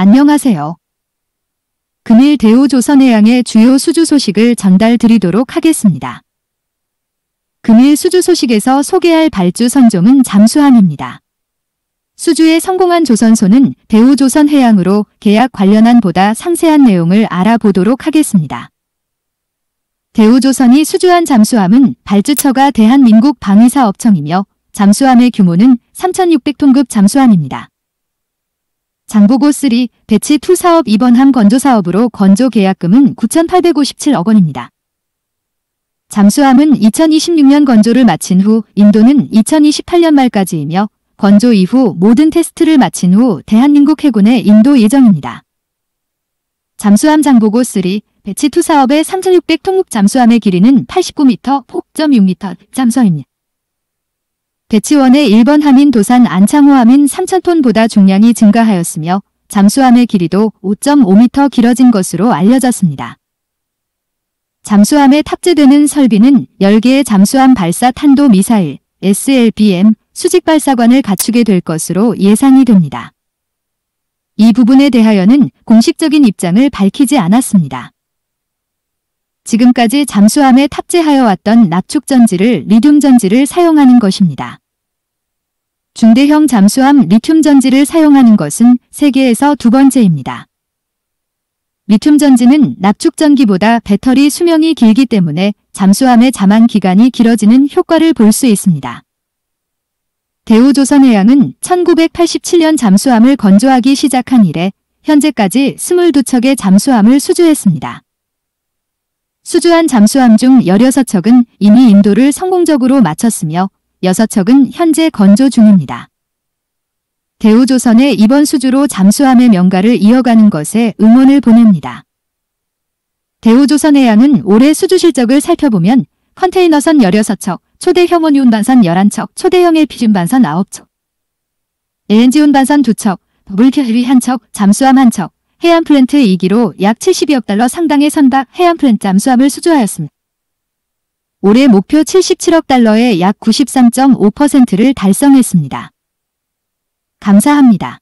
안녕하세요. 금일 대우조선해양의 주요 수주 소식을 전달드리도록 하겠습니다. 금일 수주 소식에서 소개할 발주 선종은 잠수함입니다. 수주에 성공한 조선소는 대우조선해양으로 계약 관련한 보다 상세한 내용을 알아보도록 하겠습니다. 대우조선이 수주한 잠수함은 발주처가 대한민국 방위사업청이며 잠수함의 규모는 3,600톤급 잠수함입니다. 장보고 3 배치 2 사업 2번함 건조 사업으로 건조 계약금은 9,857억 원입니다. 잠수함은 2026년 건조를 마친 후 인도는 2028년 말까지이며 건조 이후 모든 테스트를 마친 후 대한민국 해군의 인도 예정입니다. 잠수함 장보고 3 배치 2 사업의 3,600 통목 잠수함의 길이는 89m, 폭.6m 잠수함입니다. 대치원의 1번 함인 도산 안창호 함인 3,000톤보다 중량이 증가하였으며 잠수함의 길이도 5.5m 길어진 것으로 알려졌습니다. 잠수함에 탑재되는 설비는 10개의 잠수함 발사 탄도 미사일 SLBM 수직 발사관을 갖추게 될 것으로 예상이 됩니다. 이 부분에 대하여는 공식적인 입장을 밝히지 않았습니다. 지금까지 잠수함에 탑재하여 왔던 납축전지를 리튬전지를 사용하는 것입니다. 중대형 잠수함 리튬전지를 사용하는 것은 세계에서 두 번째입니다. 리튬전지는 납축전기보다 배터리 수명이 길기 때문에 잠수함의 잠한 기간이 길어지는 효과를 볼 수 있습니다. 대우조선해양은 1987년 잠수함을 건조하기 시작한 이래 현재까지 22척의 잠수함을 수주했습니다. 수주한 잠수함 중 16척은 이미 인도를 성공적으로 마쳤으며 6척은 현재 건조 중입니다. 대우조선의 이번 수주로 잠수함의 명가를 이어가는 것에 응원을 보냅니다. 대우조선해양은 올해 수주 실적을 살펴보면 컨테이너선 16척, 초대형 원유운반선 11척, 초대형 LPG 운반선 9척, LNG 운반선 2척, 더블큐 1척, 잠수함 1척, 해안 플랜트 2기로 약 70억 달러 상당의 선박 해안 플랜트 잠수함을 수주하였습니다. 올해 목표 77억 달러의 약 93.5%를 달성했습니다. 감사합니다.